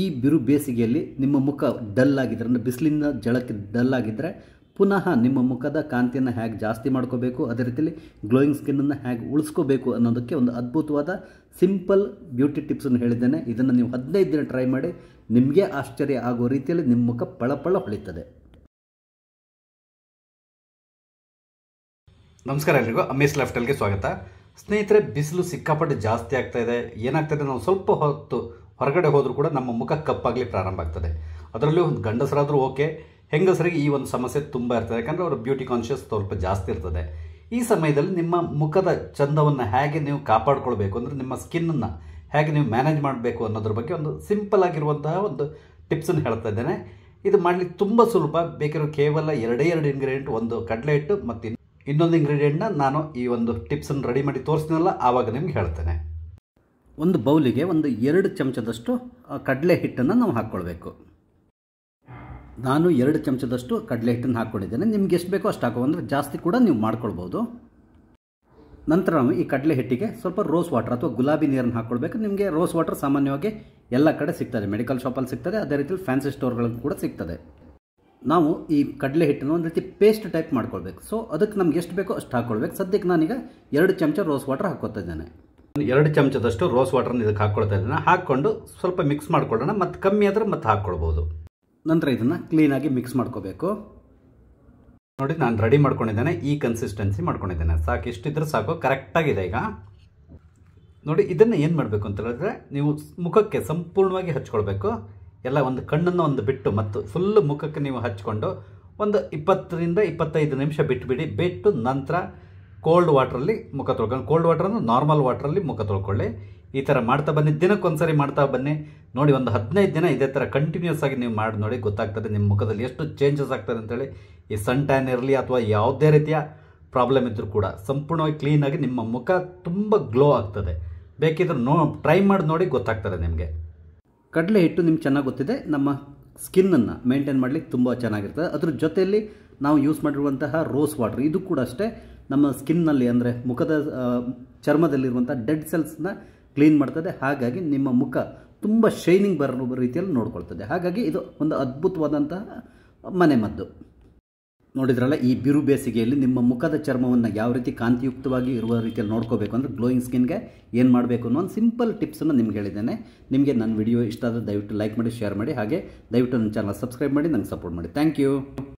ಈ ಬಿರು ಬೇಸಿಗೆಯಲ್ಲಿ ನಿಮ್ಮ ಮುಖ ಡಲ್ ಆಗಿದ್ದರೆ ಅಂದರೆ ಬಿಸಿಲಿನ ಜಳಕ್ಕೆ ಡಲ್ ಆಗಿದ್ದರೆ ಪುನಃ ನಿಮ್ಮ ಮುಖದ ಕಾಂತಿಯನ್ನು ಹೇಗೆ ಜಾಸ್ತಿ ಮಾಡ್ಕೋಬೇಕು ಅದೇ ರೀತಿಯಲ್ಲಿ ಗ್ಲೋಯಿಂಗ್ ಸ್ಕಿನ್ನನ್ನು ಹೇಗೆ ಉಳಿಸ್ಕೋಬೇಕು ಅನ್ನೋದಕ್ಕೆ ಒಂದು ಅದ್ಭುತವಾದ ಸಿಂಪಲ್ ಬ್ಯೂಟಿ ಟಿಪ್ಸನ್ನು ಹೇಳಿದ್ದೇನೆ ಇದನ್ನು ನೀವು ಹದಿನೈದು ದಿನ ಟ್ರೈ ಮಾಡಿ ನಿಮಗೆ ಆಶ್ಚರ್ಯ ಆಗೋ ರೀತಿಯಲ್ಲಿ ನಿಮ್ಮ ಮುಖ ಪಳಪಳ ಹೊಳಿತದೆ ನಮಸ್ಕಾರ ಎಲ್ರಿಗೂ ಅಮೇಸ್ ಲೆಫ್ಟಲ್ಗೆ ಸ್ವಾಗತ ಸ್ನೇಹಿತರೆ ಬಿಸಿಲು ಸಿಕ್ಕಾಪಟ್ಟೆ ಜಾಸ್ತಿ ಆಗ್ತಾ ಇದೆ ಏನಾಗ್ತಾ ಇದೆ ನಾವು ಸ್ವಲ್ಪ ಹೊತ್ತು ಹೊರಗಡೆ ಹೋದರೂ ಕೂಡ ನಮ್ಮ ಮುಖ ಕಪ್ಪಾಗಲಿ ಪ್ರಾರಂಭ ಆಗ್ತದೆ ಅದರಲ್ಲೂ ಒಂದು ಗಂಡಸರಾದರೂ ಓಕೆ ಹೆಂಗಸರಿಗೆ ಈ ಒಂದು ಸಮಸ್ಯೆ ತುಂಬ ಇರ್ತದೆ ಯಾಕಂದರೆ ಅವರು ಬ್ಯೂಟಿ ಕಾನ್ಷಿಯಸ್ ಸ್ವಲ್ಪ ಜಾಸ್ತಿ ಇರ್ತದೆ ಈ ಸಮಯದಲ್ಲಿ ನಿಮ್ಮ ಮುಖದ ಚಂದವನ್ನು ಹೇಗೆ ನೀವು ಕಾಪಾಡ್ಕೊಳ್ಬೇಕು ಅಂದರೆ ನಿಮ್ಮ ಸ್ಕಿನ್ನನ್ನು ಹೇಗೆ ನೀವು ಮ್ಯಾನೇಜ್ ಮಾಡಬೇಕು ಅನ್ನೋದ್ರ ಬಗ್ಗೆ ಒಂದು ಸಿಂಪಲ್ ಆಗಿರುವಂತಹ ಒಂದು ಟಿಪ್ಸನ್ನು ಹೇಳ್ತಾ ಇದ್ದೇನೆ ಇದು ಮಾಡಲಿಕ್ಕೆ ತುಂಬ ಸುಲಭ ಬೇಕಿರೋ ಕೇವಲ ಎರಡೇ ಎರಡು ಇಂಗ್ರೀಡಿಯೆಂಟ್ ಒಂದು ಕಡಲೆ ಹಿಟ್ಟು ಮತ್ತು ಇನ್ನೊಂದು ಇಂಗ್ರೀಡಿಯೆಂಟ್ನ ನಾನು ಈ ಒಂದು ಟಿಪ್ಸನ್ನು ರೆಡಿ ಮಾಡಿ ತೋರಿಸ್ತೀನಲ್ಲ ಆವಾಗ ನಿಮ್ಗೆ ಹೇಳ್ತೇನೆ ಒಂದು ಬೌಲಿಗೆ ಒಂದು ಎರಡು ಚಮಚದಷ್ಟು ಕಡಲೆ ಹಿಟ್ಟನ್ನು ನಾವು ಹಾಕ್ಕೊಳ್ಬೇಕು ನಾನು ಎರಡು ಚಮಚದಷ್ಟು ಕಡಲೆ ಹಿಟ್ಟನ್ನು ಹಾಕ್ಕೊಂಡಿದ್ದೇನೆ ನಿಮ್ಗೆ ಎಷ್ಟು ಬೇಕೋ ಅಷ್ಟು ಹಾಕೋ ಅಂದರೆ ಜಾಸ್ತಿ ಕೂಡ ನೀವು ಮಾಡ್ಕೊಳ್ಬೋದು ನಂತರ ನಾವು ಈ ಕಡಲೆ ಹಿಟ್ಟಿಗೆ ಸ್ವಲ್ಪ ರೋಸ್ ವಾಟರ್ ಅಥವಾ ಗುಲಾಬಿ ನೀರನ್ನು ಹಾಕ್ಕೊಳ್ಬೇಕು ನಿಮಗೆ ರೋಸ್ ವಾಟರ್ ಸಾಮಾನ್ಯವಾಗಿ ಎಲ್ಲ ಕಡೆ ಸಿಗ್ತದೆ ಮೆಡಿಕಲ್ ಶಾಪಲ್ಲಿ ಸಿಗ್ತದೆ ಅದೇ ರೀತಿಯಲ್ಲಿ ಫ್ಯಾನ್ಸಿ ಸ್ಟೋರ್ಗಳಲ್ಲಿ ಕೂಡ ಸಿಗ್ತದೆ ನಾವು ಈ ಕಡಲೆ ಹಿಟ್ಟನ್ನು ಒಂದು ರೀತಿ ಪೇಸ್ಟ್ ಟೈಪ್ ಮಾಡ್ಕೊಳ್ಬೇಕು ಸೊ ಅದಕ್ಕೆ ನಮ್ಗೆ ಎಷ್ಟು ಬೇಕೋ ಅಷ್ಟು ಹಾಕ್ಕೊಳ್ಬೇಕು ಸದ್ಯಕ್ಕೆ ನಾನೀಗ ಎರಡು ಚಮಚ ರೋಸ್ ವಾಟರ್ ಹಾಕೋತಿದ್ದೇನೆ ಎರಡು ಚಮಚದಷ್ಟು ರೋಸ್ ವಾಟರ್ನ ಇದಕ್ಕೆ ಹಾಕ್ಕೊಳ್ತಾ ಇದ್ದೀನಿ ಹಾಕ್ಕೊಂಡು ಸ್ವಲ್ಪ ಮಿಕ್ಸ್ ಮಾಡ್ಕೊಳ್ಳೋಣ ಮತ್ತು ಕಮ್ಮಿ ಆದರೆ ಮತ್ತೆ ಹಾಕ್ಕೊಳ್ಬೋದು ನಂತರ ಇದನ್ನು ಕ್ಲೀನಾಗಿ ಮಿಕ್ಸ್ ಮಾಡ್ಕೋಬೇಕು ನೋಡಿ ನಾನು ರೆಡಿ ಮಾಡ್ಕೊಂಡಿದ್ದೇನೆ ಈ ಕನ್ಸಿಸ್ಟೆನ್ಸಿ ಮಾಡ್ಕೊಂಡಿದ್ದೇನೆ ಸಾಕು ಎಷ್ಟಿದ್ರೂ ಸಾಕು ಕರೆಕ್ಟಾಗಿದೆ ಈಗ ನೋಡಿ ಇದನ್ನು ಏನು ಮಾಡಬೇಕು ಅಂತ ಹೇಳಿದ್ರೆ ನೀವು ಮುಖಕ್ಕೆ ಸಂಪೂರ್ಣವಾಗಿ ಹಚ್ಕೊಳ್ಬೇಕು ಎಲ್ಲ ಒಂದು ಕಣ್ಣನ್ನು ಒಂದು ಬಿಟ್ಟು ಮತ್ತು ಫುಲ್ ಮುಖಕ್ಕೆ ನೀವು ಹಚ್ಕೊಂಡು ಒಂದು ಇಪ್ಪತ್ತರಿಂದ ಇಪ್ಪತ್ತೈದು ನಿಮಿಷ ಬಿಟ್ಟುಬಿಡಿ ಬಿಟ್ಟು ನಂತರ ಕೋಲ್ಡ್ ವಾಟ್ರಲ್ಲಿ ಮುಖ ತೊಳ್ಕೊಂಡು ಕೋಲ್ಡ್ ವಾಟರ್ ಅಂದರೆ ನಾರ್ಮಲ್ ವಾಟ್ರಲ್ಲಿ ಮುಖ ತೊಳ್ಕೊಳ್ಳಿ ಈ ಥರ ಮಾಡ್ತಾ ಬನ್ನಿ ದಿನಕ್ಕೊಂದ್ಸರಿ ಮಾಡ್ತಾ ಬನ್ನಿ ನೋಡಿ ಒಂದು ಹದಿನೈದು ದಿನ ಇದೇ ಥರ ಕಂಟಿನ್ಯೂಸ್ ಆಗಿ ನೀವು ಮಾಡಿ ನೋಡಿ ಗೊತ್ತಾಗ್ತದೆ ನಿಮ್ಮ ಮುಖದಲ್ಲಿ ಎಷ್ಟು ಚೇಂಜಸ್ ಆಗ್ತದೆ ಅಂತೇಳಿ ಈ ಸನ್ ಟ್ಯಾನ್ ಇರಲಿ ಅಥವಾ ಯಾವುದೇ ರೀತಿಯ ಪ್ರಾಬ್ಲಮ್ ಇದ್ದರೂ ಕೂಡ ಸಂಪೂರ್ಣವಾಗಿ ಕ್ಲೀನಾಗಿ ನಿಮ್ಮ ಮುಖ ತುಂಬ ಗ್ಲೋ ಆಗ್ತದೆ ಬೇಕಿದ್ರೆ ನೋ ಟ್ರೈ ಮಾಡಿ ನೋಡಿ ಗೊತ್ತಾಗ್ತದೆ ನಿಮಗೆ ಕಡಲೆ ಹಿಟ್ಟು ನಿಮ್ಗೆ ಚೆನ್ನಾಗಿ ಗೊತ್ತಿದೆ ನಮ್ಮ ಸ್ಕಿನ್ನನ್ನು ಮೇಂಟೈನ್ ಮಾಡಲಿಕ್ಕೆ ತುಂಬ ಚೆನ್ನಾಗಿರ್ತದೆ ಅದ್ರ ಜೊತೆಯಲ್ಲಿ ನಾವು ಯೂಸ್ ಮಾಡಿರುವಂತಹ ರೋಸ್ ವಾಟ್ರ್ ಇದು ಕೂಡ ಅಷ್ಟೇ ನಮ್ಮ ಸ್ಕಿನ್ನಲ್ಲಿ ಅಂದರೆ ಮುಖದ ಚರ್ಮದಲ್ಲಿರುವಂಥ ಡೆಡ್ ಸೆಲ್ಸ್ನ ಕ್ಲೀನ್ ಮಾಡ್ತದೆ ಹಾಗಾಗಿ ನಿಮ್ಮ ಮುಖ ತುಂಬ ಶೈನಿಂಗ್ ಬರೋ ರೀತಿಯಲ್ಲಿ ನೋಡ್ಕೊಳ್ತದೆ ಹಾಗಾಗಿ ಇದು ಒಂದು ಅದ್ಭುತವಾದಂತಹ ಮನೆಮದ್ದು ನೋಡಿದ್ರಲ್ಲ ಈ ಬಿರು ಬೇಸಿಗೆಯಲ್ಲಿ ನಿಮ್ಮ ಮುಖದ ಚರ್ಮವನ್ನು ಯಾವ ರೀತಿ ಕಾಂತಿಯುಕ್ತವಾಗಿ ಇರುವ ರೀತಿಯಲ್ಲಿ ನೋಡ್ಕೋಬೇಕು ಅಂದರೆ ಗ್ಲೋಯಿಂಗ್ ಸ್ಕಿನ್ಗೆ ಏನು ಮಾಡಬೇಕು ಅನ್ನೋ ಒಂದು ಸಿಂಪಲ್ ಟಿಪ್ಸನ್ನು ನಿಮ್ಗೆ ಹೇಳಿದ್ದೇನೆ ನಿಮಗೆ ನನ್ನ ವಿಡಿಯೋ ಇಷ್ಟ ಆದರೆ ದಯವಿಟ್ಟು ಲೈಕ್ ಮಾಡಿ ಶೇರ್ ಮಾಡಿ ಹಾಗೆ ದಯವಿಟ್ಟು ನನ್ನ ಚಾನಲ್ ಸಬ್ಸ್ಕ್ರೈಬ್ ಮಾಡಿ ನಂಗೆ ಸಪೋರ್ಟ್ ಮಾಡಿ ಥ್ಯಾಂಕ್ ಯು